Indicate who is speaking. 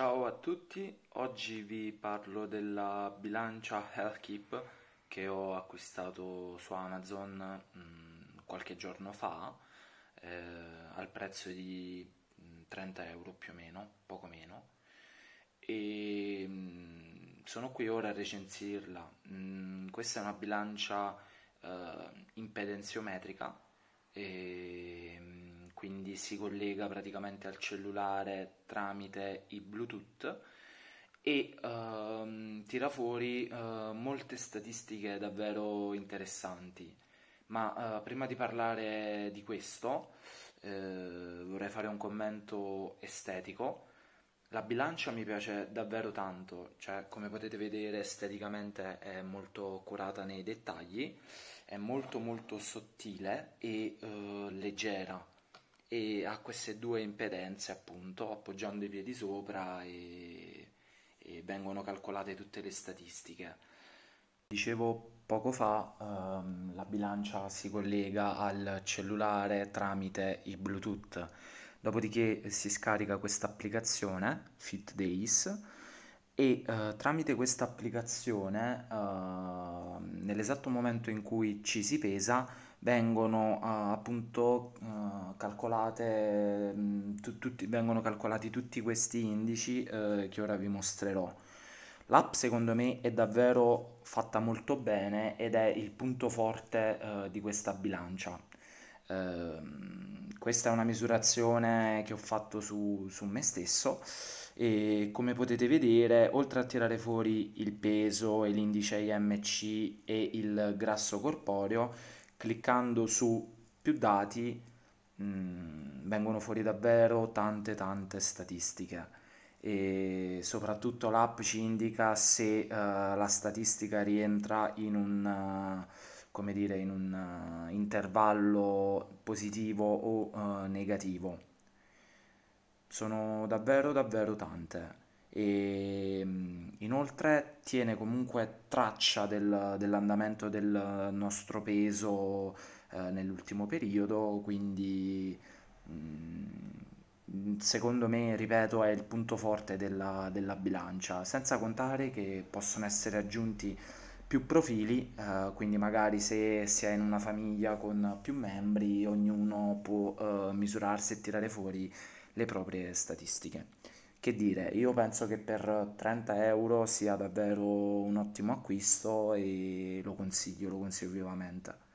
Speaker 1: Ciao a tutti, oggi vi parlo della bilancia Healthkeep che ho acquistato su Amazon mh, mm, qualche giorno fa eh, al prezzo di 30 mm, euro più o meno, poco meno e mh, mm, sono qui ora a recensirla. Mh, questa è una bilancia eh, impedenziometrica e si collega praticamente al cellulare tramite i Bluetooth e uh, tira fuori uh, molte statistiche davvero interessanti. Ma uh, prima di parlare di questo eh, vorrei fare un commento estetico. La bilancia mi piace davvero tanto, cioè come potete vedere esteticamente è molto curata nei dettagli, è molto molto sottile e leggera e ha queste due impedenze appunto appoggiando i piedi sopra e, e vengono calcolate tutte le statistiche. Dicevo poco fa ehm, la bilancia si collega al cellulare tramite i Bluetooth, dopodiché si scarica questa applicazione Fit Days e eh, tramite questa applicazione eh, nell'esatto momento in cui ci si pesa vengono uh, appunto uh, calcolate, mm, tu, tutti, vengono calcolati tutti questi indici uh, che ora vi mostrerò. L'app secondo me è davvero fatta molto bene ed è il punto forte di questa bilancia. Ehm, questa è una misurazione che ho fatto su, su me stesso e come potete vedere oltre a tirare fuori il peso e l'indice IMC e il grasso corporeo cliccando su più dati mh, mm, vengono fuori davvero tante tante statistiche e soprattutto l'app ci indica se uh, la statistica rientra in un, uh, come dire, in un uh, intervallo positivo o negativo. Sono davvero davvero tante e mm, inoltre tiene comunque traccia del, dell'andamento del nostro peso eh, nell'ultimo periodo, quindi mh, mm, secondo me, ripeto, è il punto forte della, della, bilancia, senza contare che possono essere aggiunti più profili, eh, quindi magari se si è in una famiglia con più membri, ognuno può eh, misurarsi e tirare fuori le proprie statistiche. Che dire, io penso che per 30 euro sia davvero un ottimo acquisto e lo consiglio, lo consiglio vivamente.